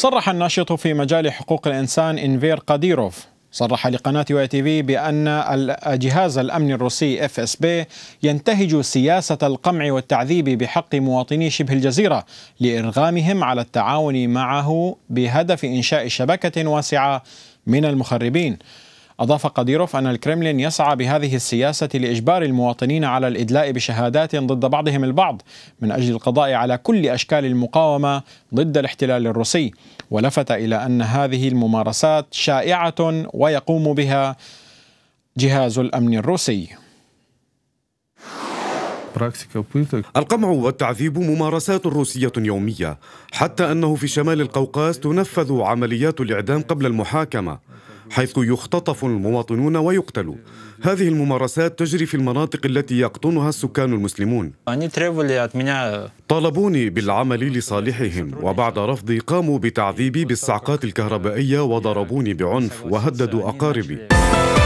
صرح الناشط في مجال حقوق الإنسان إنفير قديروف صرح لقناة واي تي في بأن جهاز الأمن الروسي اف اس بي ينتهج سياسة القمع والتعذيب بحق مواطني شبه الجزيرة لإرغامهم على التعاون معه بهدف إنشاء شبكة واسعة من المخربين أضاف قديروف أن الكرملين يسعى بهذه السياسة لإجبار المواطنين على الإدلاء بشهادات ضد بعضهم البعض من أجل القضاء على كل أشكال المقاومة ضد الاحتلال الروسي ولفت إلى أن هذه الممارسات شائعة ويقوم بها جهاز الأمن الروسي القمع والتعذيب ممارسات روسية يومية حتى أنه في شمال القوقاز تنفذ عمليات الإعدام قبل المحاكمة حيث يختطف المواطنون ويقتلوا هذه الممارسات تجري في المناطق التي يقطنها السكان المسلمون طالبوني بالعمل لصالحهم وبعد رفضي قاموا بتعذيبي بالصعقات الكهربائية وضربوني بعنف وهددوا أقاربي